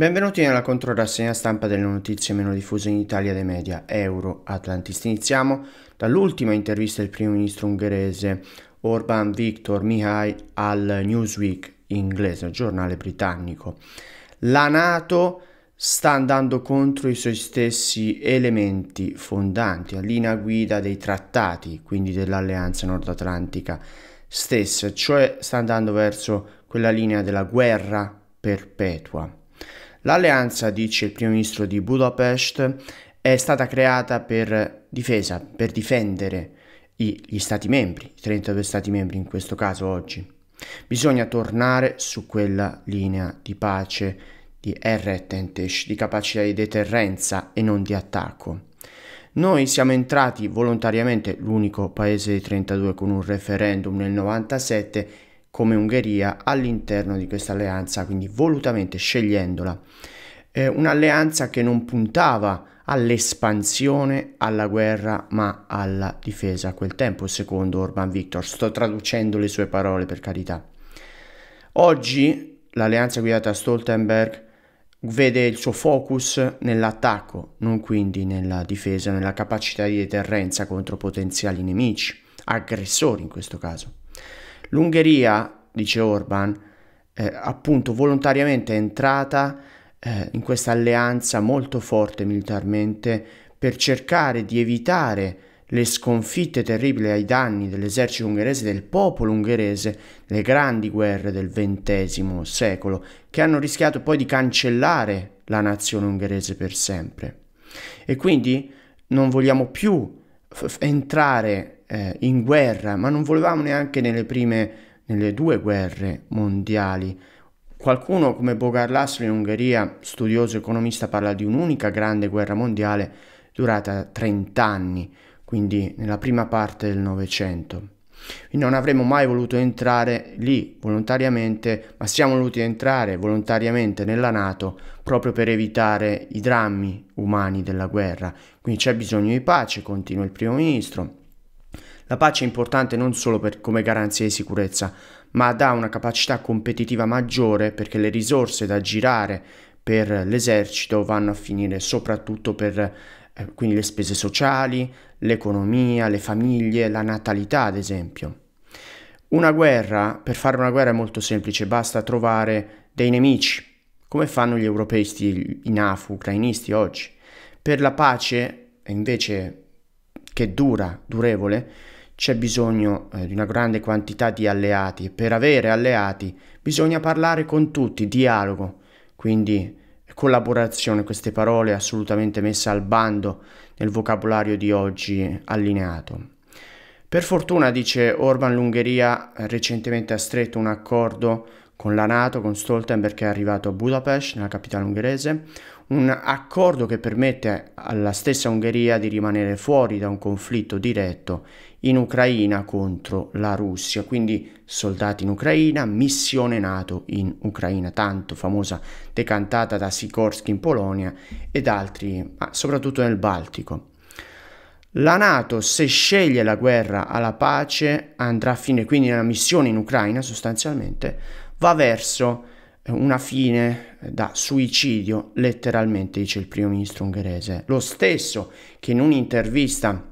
Benvenuti nella controrassegna stampa delle notizie meno diffuse in Italia dai media Euro Atlantis. Iniziamo dall'ultima intervista del primo ministro ungherese Orban Viktor Mihai al Newsweek inglese, giornale britannico. La Nato sta andando contro i suoi stessi elementi fondanti, a linea guida dei trattati, quindi dell'alleanza nordatlantica stessa, cioè sta andando verso quella linea della guerra perpetua. L'alleanza, dice il primo ministro di Budapest, è stata creata per difesa, per difendere gli stati membri, i 32 stati membri in questo caso oggi. Bisogna tornare su quella linea di pace di Errettentesh, di capacità di deterrenza e non di attacco. Noi siamo entrati volontariamente, l'unico paese dei 32 con un referendum nel 97 come Ungheria all'interno di questa alleanza, quindi volutamente scegliendola. Eh, un'alleanza che non puntava all'espansione, alla guerra, ma alla difesa a quel tempo, secondo Orban Victor. Sto traducendo le sue parole per carità. Oggi l'alleanza guidata da Stoltenberg vede il suo focus nell'attacco, non quindi nella difesa, nella capacità di deterrenza contro potenziali nemici, aggressori in questo caso. L'Ungheria, dice Orban, eh, appunto volontariamente è entrata eh, in questa alleanza molto forte militarmente per cercare di evitare le sconfitte terribili ai danni dell'esercito ungherese, del popolo ungherese, le grandi guerre del XX secolo, che hanno rischiato poi di cancellare la nazione ungherese per sempre. E quindi non vogliamo più f- entrare eh, in guerra, ma non volevamo neanche nelle prime, nelle due guerre mondiali. Qualcuno come Bogarlaslo in Ungheria, studioso economista, parla di un'unica grande guerra mondiale durata 30 anni, quindi nella prima parte del Novecento non avremmo mai voluto entrare lì volontariamente, ma siamo voluti entrare volontariamente nella Nato proprio per evitare i drammi umani della guerra. Quindi c'è bisogno di pace, continua il primo ministro. La pace è importante non solo per, come garanzia di sicurezza, ma dà una capacità competitiva maggiore perché le risorse da girare per l'esercito vanno a finire soprattutto per eh, quindi le spese sociali, l'economia, le famiglie, la natalità ad esempio. Una guerra, per fare una guerra è molto semplice, basta trovare dei nemici, come fanno gli europeisti i AFU, ucrainisti oggi. Per la pace, invece che dura, durevole, c'è bisogno eh, di una grande quantità di alleati e per avere alleati bisogna parlare con tutti, dialogo, quindi collaborazione, queste parole assolutamente messe al bando nel vocabolario di oggi allineato. Per fortuna, dice Orban, l'Ungheria recentemente ha stretto un accordo con la Nato, con Stoltenberg che è arrivato a Budapest, nella capitale ungherese, un accordo che permette alla stessa Ungheria di rimanere fuori da un conflitto diretto in Ucraina contro la Russia, quindi soldati in Ucraina, missione NATO in Ucraina, tanto famosa decantata da Sikorsky in Polonia ed altri, ma soprattutto nel Baltico. La Nato, se sceglie la guerra alla pace, andrà a fine quindi nella missione in Ucraina sostanzialmente, va verso una fine da suicidio, letteralmente dice il primo ministro ungherese. Lo stesso che in un'intervista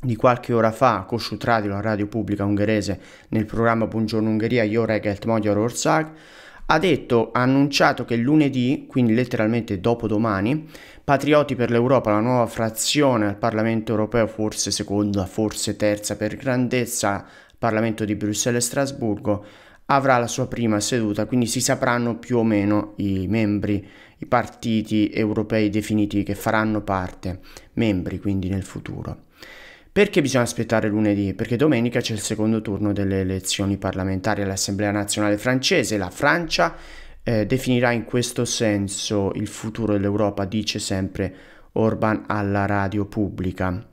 di qualche ora fa a Kossuth Radio, la radio pubblica ungherese, nel programma Buongiorno Ungheria, Io Regelt Magyar Ország, ha detto, ha annunciato che lunedì, quindi letteralmente dopodomani, Patrioti per l'Europa, la nuova frazione al Parlamento europeo, forse seconda, forse terza per grandezza, Parlamento di Bruxelles e Strasburgo, avrà la sua prima seduta, quindi si sapranno più o meno i membri, i partiti europei definiti che faranno parte, membri quindi nel futuro. Perché bisogna aspettare lunedì? Perché domenica c'è il secondo turno delle elezioni parlamentari all'Assemblea nazionale francese, la Francia eh, definirà in questo senso il futuro dell'Europa, dice sempre Orban alla radio pubblica.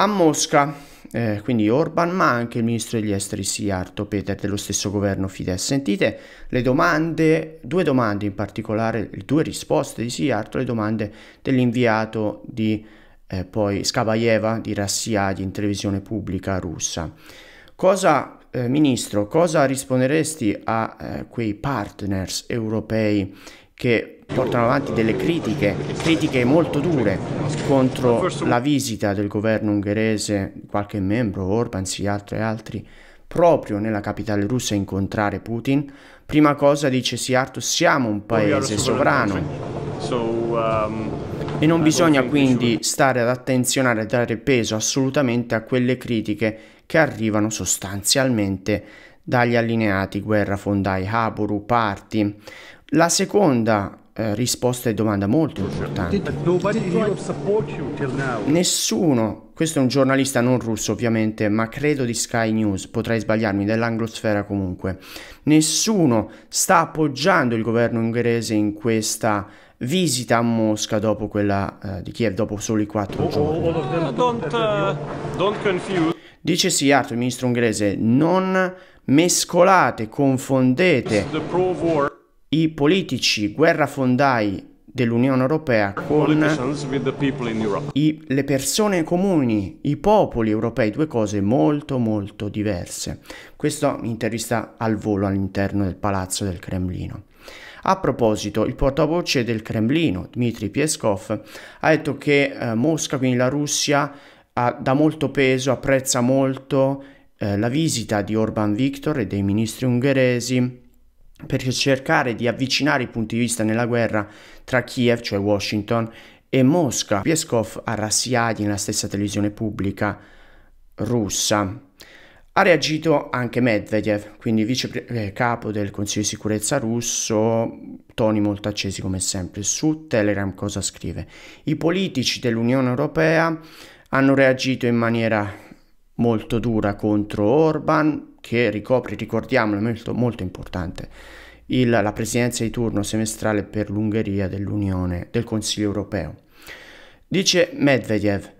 A Mosca, eh, quindi Orban, ma anche il ministro degli esteri Siarto Peter dello stesso governo Fidesz. Sentite le domande, due domande in particolare, due risposte di Siarto le domande dell'inviato di eh, poi Skabayeva di Rassiadi in televisione pubblica russa. Cosa, eh, ministro, cosa risponderesti a eh, quei partners europei che portano avanti delle critiche, critiche molto dure contro la visita del governo ungherese, qualche membro, Orban, sì, altri, altri, proprio nella capitale russa a incontrare Putin. Prima cosa dice Siarto, siamo un paese sovrano. Um, e non bisogna quindi stare ad attenzionare e dare peso assolutamente a quelle critiche che arrivano sostanzialmente dagli allineati guerra fondai Haburu parti la seconda eh, risposta e domanda molto importante. Nessuno, questo è un giornalista non russo ovviamente, ma credo di Sky News, potrei sbagliarmi, dell'anglosfera comunque. Nessuno sta appoggiando il governo ungherese in questa visita a Mosca dopo quella eh, di Kiev, dopo soli quattro oh, oh, giorni. Oh, Dice sì, Arthur, il ministro ungherese, non mescolate, confondete i politici guerrafondai dell'Unione Europea con i, le persone comuni, i popoli europei, due cose molto molto diverse. Questa intervista al volo all'interno del palazzo del Cremlino. A proposito, il portavoce del Cremlino, Dmitry Peskov, ha detto che eh, Mosca, quindi la Russia, ha, dà molto peso, apprezza molto eh, la visita di Orban Viktor e dei ministri ungheresi per cercare di avvicinare i punti di vista nella guerra tra Kiev, cioè Washington, e Mosca. Peskov ha razziati nella stessa televisione pubblica russa. Ha reagito anche Medvedev, quindi vice eh, capo del Consiglio di sicurezza russo, toni molto accesi come sempre. Su Telegram cosa scrive? I politici dell'Unione Europea hanno reagito in maniera molto dura contro Orban, che ricopre, ricordiamolo, è elemento molto importante, il, la presidenza di turno semestrale per l'Ungheria dell'Unione, del Consiglio europeo. Dice Medvedev,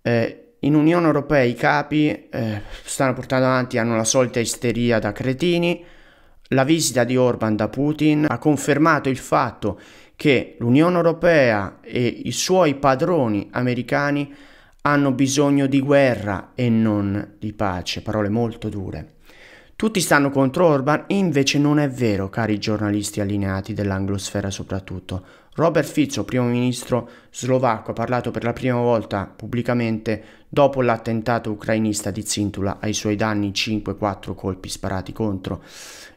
eh, in Unione Europea i capi eh, stanno portando avanti, hanno la solita isteria da cretini, la visita di Orban da Putin ha confermato il fatto che l'Unione Europea e i suoi padroni americani hanno bisogno di guerra e non di pace, parole molto dure. Tutti stanno contro Orban e invece non è vero, cari giornalisti allineati dell'anglosfera soprattutto. Robert Fico, primo ministro slovacco, ha parlato per la prima volta pubblicamente dopo l'attentato ucrainista di Zintula, ai suoi danni 5-4 colpi sparati contro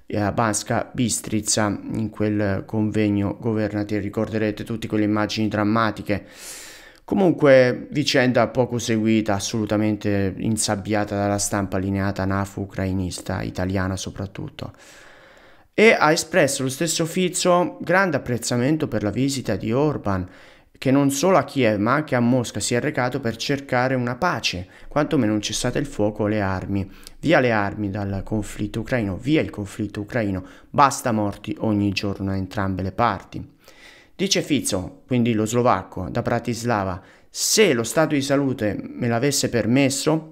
eh, a Banska Bistrica in quel convegno governativo. Ricorderete tutte quelle immagini drammatiche Comunque vicenda poco seguita, assolutamente insabbiata dalla stampa lineata NAFU ucrainista, italiana soprattutto. E ha espresso lo stesso Fizzo grande apprezzamento per la visita di Orban, che non solo a Kiev ma anche a Mosca si è recato per cercare una pace, quantomeno un cessate il fuoco o le armi. Via le armi dal conflitto ucraino, via il conflitto ucraino, basta morti ogni giorno a entrambe le parti. Dice Fizzo, quindi lo slovacco da Bratislava, se lo stato di salute me l'avesse permesso,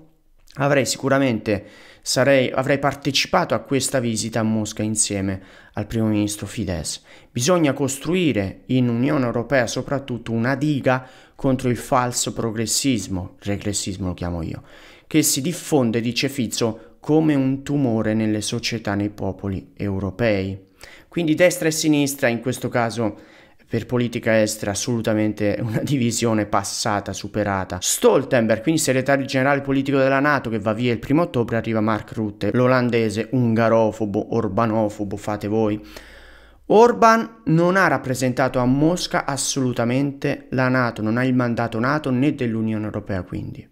avrei sicuramente sarei, avrei partecipato a questa visita a Mosca insieme al primo ministro Fidesz. Bisogna costruire in Unione Europea soprattutto una diga contro il falso progressismo, regressismo lo chiamo io, che si diffonde, dice Fizzo, come un tumore nelle società, nei popoli europei. Quindi destra e sinistra in questo caso per politica estera assolutamente una divisione passata, superata. Stoltenberg, quindi segretario generale politico della Nato che va via il primo ottobre, arriva Mark Rutte, l'olandese ungarofobo, orbanofobo, fate voi. Orban non ha rappresentato a Mosca assolutamente la Nato, non ha il mandato Nato né dell'Unione Europea quindi.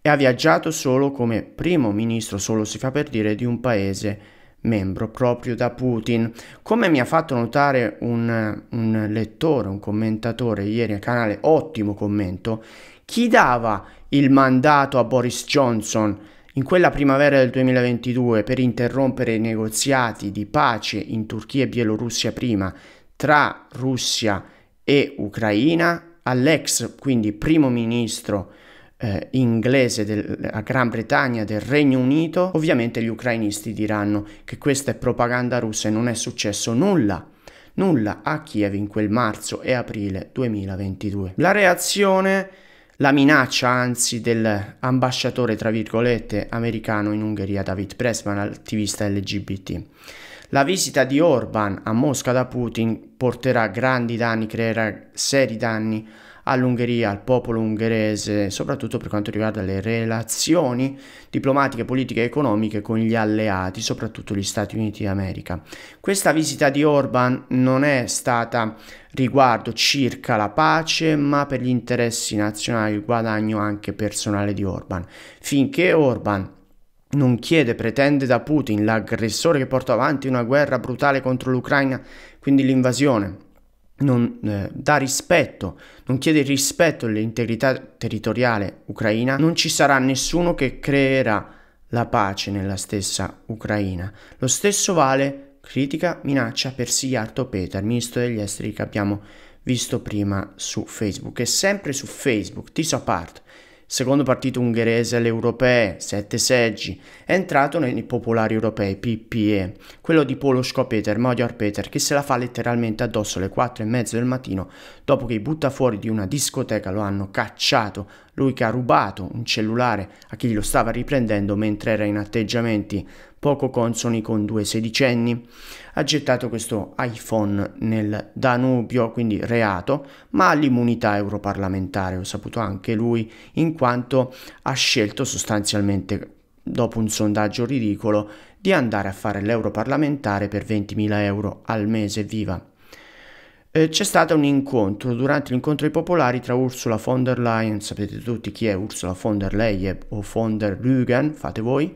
E ha viaggiato solo come primo ministro, solo si fa per dire, di un paese membro proprio da Putin. Come mi ha fatto notare un, un lettore, un commentatore ieri al canale, ottimo commento, chi dava il mandato a Boris Johnson in quella primavera del 2022 per interrompere i negoziati di pace in Turchia e Bielorussia prima tra Russia e Ucraina all'ex quindi primo ministro eh, inglese della Gran Bretagna, del Regno Unito, ovviamente gli ucrainisti diranno che questa è propaganda russa e non è successo nulla nulla a Kiev in quel marzo e aprile 2022. La reazione, la minaccia anzi dell'ambasciatore tra virgolette americano in Ungheria David Pressman, attivista LGBT. La visita di Orban a Mosca da Putin porterà grandi danni, creerà seri danni all'Ungheria, al popolo ungherese, soprattutto per quanto riguarda le relazioni diplomatiche, politiche e economiche con gli alleati, soprattutto gli Stati Uniti d'America. Questa visita di Orban non è stata riguardo circa la pace, ma per gli interessi nazionali, il guadagno anche personale di Orban. Finché Orban non chiede, pretende da Putin, l'aggressore che porta avanti una guerra brutale contro l'Ucraina, quindi l'invasione non eh, dà rispetto, non chiede rispetto all'integrità territoriale ucraina, non ci sarà nessuno che creerà la pace nella stessa Ucraina. Lo stesso vale critica, minaccia per Sijarto Peter, ministro degli esteri che abbiamo visto prima su Facebook. E sempre su Facebook, tiso apart, secondo partito ungherese alle europee, 7 seggi, è entrato nei popolari europei PPE, quello di Polosko Peter, Magyar Peter, che se la fa letteralmente addosso alle 4 e mezzo del mattino dopo che i butta fuori di una discoteca lo hanno cacciato lui che ha rubato un cellulare a chi lo stava riprendendo mentre era in atteggiamenti poco consoni con due sedicenni, ha gettato questo iPhone nel Danubio, quindi reato, ma ha l'immunità europarlamentare, ho saputo anche lui, in quanto ha scelto sostanzialmente dopo un sondaggio ridicolo, di andare a fare l'europarlamentare per 20.000 euro al mese viva. Eh, c'è stato un incontro, durante l'incontro dei popolari tra Ursula von der Leyen, sapete tutti chi è Ursula von der Leyen o von der Lügen, fate voi,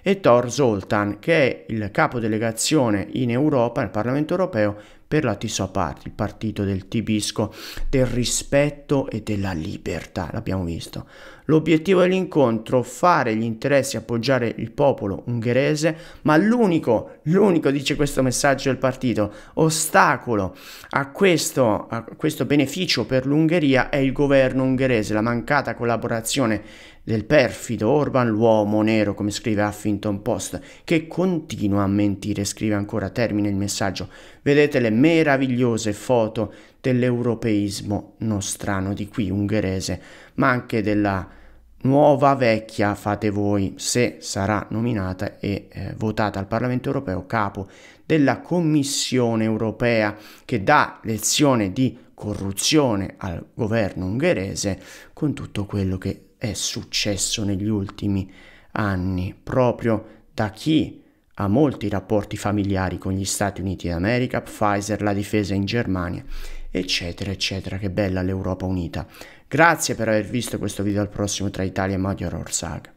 e Thor Zoltan, che è il capo delegazione in Europa, nel Parlamento europeo, per la Tisopart, il partito del tibisco, del rispetto e della libertà, l'abbiamo visto. L'obiettivo dell'incontro, fare gli interessi, appoggiare il popolo ungherese, ma l'unico, l'unico, dice questo messaggio del partito, ostacolo a questo, a questo beneficio per l'Ungheria è il governo ungherese, la mancata collaborazione del perfido Orban, l'uomo nero, come scrive Huffington Post, che continua a mentire, scrive ancora, termina il messaggio. Vedete le meravigliose foto dell'europeismo nostrano di qui, ungherese, ma anche della nuova vecchia fate voi se sarà nominata e eh, votata al Parlamento europeo capo della Commissione europea che dà lezione di corruzione al governo ungherese con tutto quello che è successo negli ultimi anni proprio da chi ha molti rapporti familiari con gli Stati Uniti d'America, Pfizer, la difesa in Germania, eccetera, eccetera. Che bella l'Europa unita. Grazie per aver visto questo video al prossimo tra Italia e Magyar Ország.